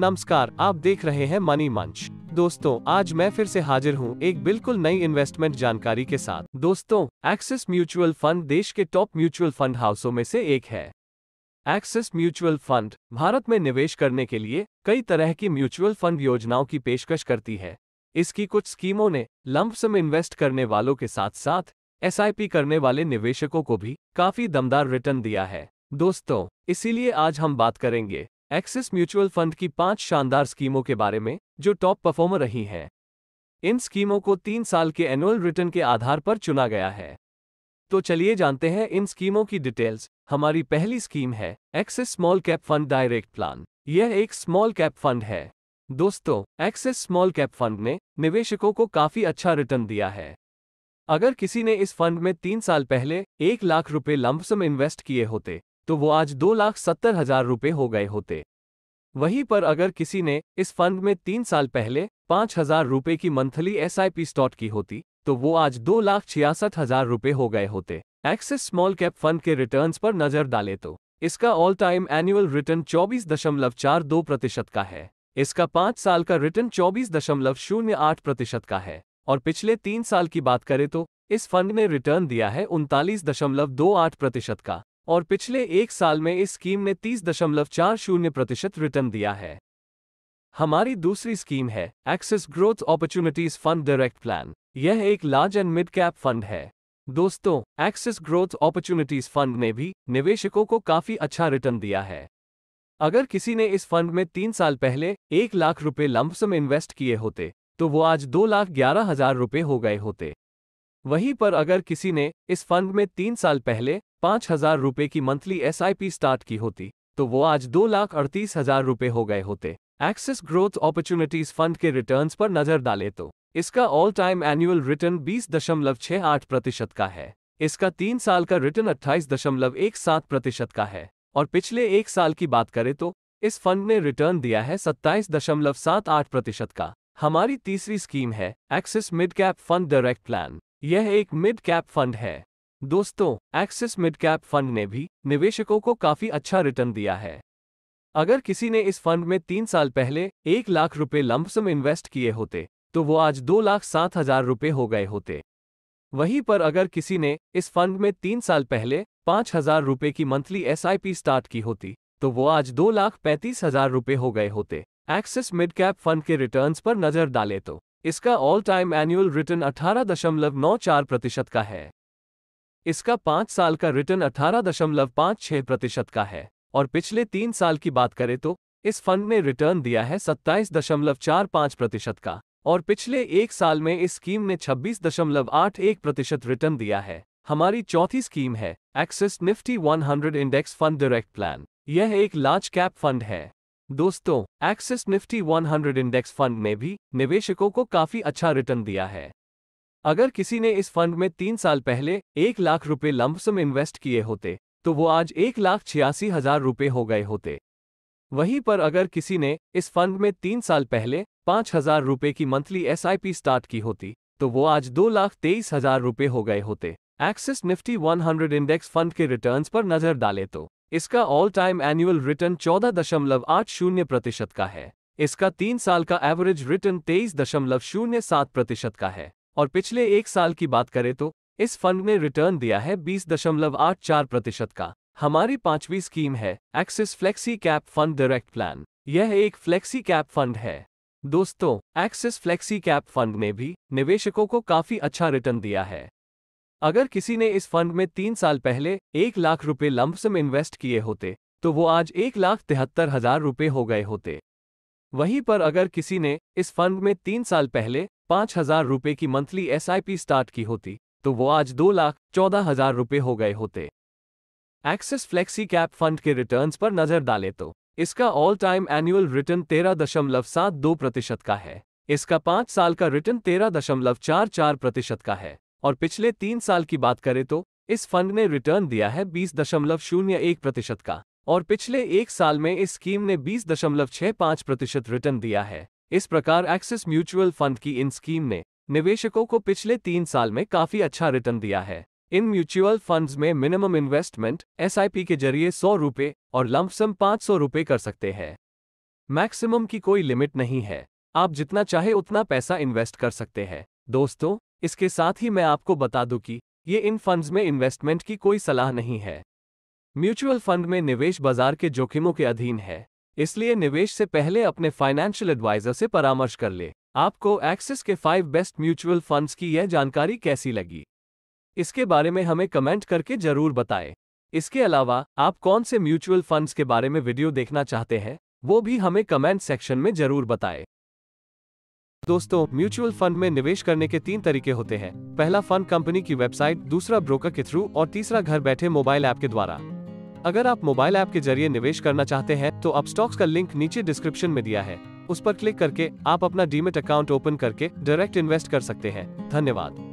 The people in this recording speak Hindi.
नमस्कार आप देख रहे हैं मनी मंच दोस्तों आज मैं फिर से हाजिर हूं एक बिल्कुल नई इन्वेस्टमेंट जानकारी के साथ दोस्तों एक्सिस म्यूचुअल फंड देश के टॉप म्यूचुअल फंड हाउसों में से एक है एक्सिस म्यूचुअल फंड भारत में निवेश करने के लिए कई तरह की म्यूचुअल फंड योजनाओं की पेशकश करती है इसकी कुछ स्कीमों ने लंपसम इन्वेस्ट करने वालों के साथ साथ एस करने वाले निवेशकों को भी काफी दमदार रिटर्न दिया है दोस्तों इसीलिए आज हम बात करेंगे एक्सिस म्यूचुअल फंड की पांच शानदार स्कीमों के बारे में जो टॉप परफॉर्मर रही हैं इन स्कीमों को तीन साल के एनुअल रिटर्न के आधार पर चुना गया है तो चलिए जानते हैं इन स्कीमों की डिटेल्स हमारी पहली स्कीम है Axis small cap fund direct plan यह एक स्मॉल कैप फंड है दोस्तों एक्सिस स्मॉल कैप फंड ने निवेशकों को काफी अच्छा रिटर्न दिया है अगर किसी ने इस फंड में तीन साल पहले एक लाख रुपए लंबसम इन्वेस्ट किए होते तो वो आज दो लाख सत्तर हजार रुपये हो गए होते वहीं पर अगर किसी ने इस फंड में तीन साल पहले पाँच हजार रुपये की monthly S I P start की होती तो वो आज दो लाख छियासठ हजार रुपये हो गए होते एक्सिस स्मॉल कैप फंड के रिटर्न्स पर नजर डाले तो इसका ऑल टाइम एनुअल रिटर्न चौबीस दशमलव चार दो प्रतिशत का है इसका पाँच साल का रिटर्न चौबीस दशमलव शून्य आठ प्रतिशत का है और पिछले तीन साल की बात करें तो इस फंड ने रिटर्न दिया है उनतालीस दशमलव दो आठ प्रतिशत का और पिछले एक साल में इस स्कीम ने तीस दशमलव चार शून्य प्रतिशत रिटर्न दिया है हमारी दूसरी स्कीम है Axis growth opportunities fund direct plan यह एक large and mid cap fund है दोस्तों एक्सेस ग्रोथ अपॉर्चुनिटीज फंड ने भी निवेशकों को काफी अच्छा रिटर्न दिया है अगर किसी ने इस फंड में तीन साल पहले एक लाख रुपए लंबसम इन्वेस्ट किए होते तो वो आज दो लाख ग्यारह हजार रुपए हो गए होते वहीं पर अगर किसी ने इस फंड में तीन साल पहले पाँच हजार रुपए की मंथली एस स्टार्ट की होती तो वो आज दो लाख अड़तीस हजार रुपए हो गए होते एक्सिस ग्रोथ अपॉर्चुनिटीज फंड के रिटर्न्स पर नजर डाले तो इसका ऑल टाइम एनुअल रिटर्न बीस दशमलव छह आठ प्रतिशत का है इसका तीन साल का रिटर्न अट्ठाईस दशमलव एक सात प्रतिशत का है और पिछले एक साल की बात करें तो इस फंड ने रिटर्न दिया है सत्ताईस दशमलव सात आठ प्रतिशत का हमारी तीसरी स्कीम है Axis mid cap fund direct plan यह एक मिड कैप फंड है दोस्तों एक्सिस मिड कैप फंड ने भी निवेशकों को काफी अच्छा रिटर्न दिया है अगर किसी ने इस फंड में तीन साल पहले एक लाख रुपए लंपसम इन्वेस्ट किए होते तो वो आज दो लाख सात हजार रुपये हो गए होते वहीं पर अगर किसी ने इस फंड में तीन साल पहले पाँच हजार रुपये की मंथली एसआईपी स्टार्ट की होती तो वो आज दो लाख पैंतीस हजार रुपये हो गए होते एक्सिस मिड कैप फंड के रिटर्न्स पर नजर डाले तो इसका ऑल टाइम एनुअल रिटर्न चार प्रतिशत का है इसका पाँच साल का रिटर्न अठारह दशमलव पाँच छह प्रतिशत का है और पिछले तीन साल की बात करें तो इस फंड ने रिटर्न दिया है सत्ताईस दशमलव चार पाँच प्रतिशत का और पिछले एक साल में इस स्कीम ने छब्बीस दशमलव आठ एक प्रतिशत रिटर्न दिया है हमारी चौथी स्कीम है Axis Nifty 100 index fund direct plan यह एक लार्ज कैप फंड है दोस्तों एक्सिस निफ्टी 100 इंडेक्स फंड ने भी निवेशकों को काफी अच्छा रिटर्न दिया है अगर किसी ने इस फंड में तीन साल पहले एक लाख रुपए लंबसम इन्वेस्ट किए होते तो वो आज एक लाख छियासी हजार रुपये हो गए होते वहीं पर अगर किसी ने इस फंड में तीन साल पहले पाँच हजार रुपये की मंथली एसआईपी स्टार्ट की होती तो वो आज दो लाख तेईस हजार रुपये हो गए होते एक्सिस निफ्टी 100 इंडेक्स फंड के रिटर्न्स पर नजर डाले तो इसका ऑल टाइम एनुअल रिटर्न चौदह दशमलव आठ शून्य प्रतिशत का है इसका तीन साल का एवरेज रिटर्न तेईस दशमलव शून्य सात प्रतिशत का है और पिछले एक साल की बात करें तो इस फंड ने रिटर्न दिया है चार प्रतिशत का हमारी पांचवी स्कीम है Axis flexi cap fund direct plan यह एक फ्लेक्सी कैप फंड है दोस्तों एक्सिस फ्लेक्सी कैप फंड ने भी निवेशकों को काफी अच्छा रिटर्न दिया है अगर किसी ने इस फंड में तीन साल पहले एक लाख रुपए लंबसम इन्वेस्ट किए होते तो वो आज एक लाख तिहत्तर हजार रुपए हो गए होते वहीं पर अगर किसी ने इस फंड में तीन साल पहले पाँच हजार रुपये की मंथली एसआईपी स्टार्ट की होती तो वो आज दो लाख चौदह हजार रुपये हो गए होते एक्सिस फ्लेक्सी कैप फंड के रिटर्न्स पर नजर डाले तो इसका ऑल टाइम एनुअल रिटर्न तेरह दशमलव सात दो प्रतिशत का है इसका पाँच साल का रिटर्न तेरह दशमलव चार चार प्रतिशत का है और पिछले तीन साल की बात करें तो इस फंड ने रिटर्न दिया है बीस दशमलव शून्य एक प्रतिशत का और पिछले एक साल में इस स्कीम ने बीस दशमलव छह पाँच प्रतिशत रिटर्न दिया है इस प्रकार एक्सिस म्यूचुअल फंड की इन स्कीम ने निवेशकों को पिछले तीन साल में काफी अच्छा रिटर्न दिया है इन म्यूचुअल फंड्स में मिनिमम इन्वेस्टमेंट एस के जरिए सौ रुपये और लमसम पाँच सौ रुपये कर सकते हैं मैक्सिमम की कोई लिमिट नहीं है आप जितना चाहे उतना पैसा इन्वेस्ट कर सकते हैं दोस्तों इसके साथ ही मैं आपको बता दूं कि ये इन फंड्स में इन्वेस्टमेंट की कोई सलाह नहीं है म्यूचुअल फंड में निवेश बाजार के जोखिमों के अधीन है इसलिए निवेश से पहले अपने फाइनेंशियल एडवाइजर से परामर्श कर ले आपको एक्सिस के फाइव बेस्ट म्यूचुअल फंड्स की यह जानकारी कैसी लगी इसके बारे में हमें कमेंट करके जरूर बताएं इसके अलावा आप कौन से म्यूचुअल फंड्स के बारे में वीडियो देखना चाहते हैं वो भी हमें कमेंट सेक्शन में जरूर बताएं दोस्तों म्यूचुअल फंड में निवेश करने के तीन तरीके होते हैं पहला फंड कंपनी की वेबसाइट दूसरा ब्रोकर के थ्रू और तीसरा घर बैठे मोबाइल ऐप के द्वारा अगर आप मोबाइल ऐप के जरिए निवेश करना चाहते हैं तो आप स्टॉक्स का लिंक नीचे डिस्क्रिप्शन में दिया है उस पर क्लिक करके आप अपना डीमेट अकाउंट ओपन करके डायरेक्ट इन्वेस्ट कर सकते हैं धन्यवाद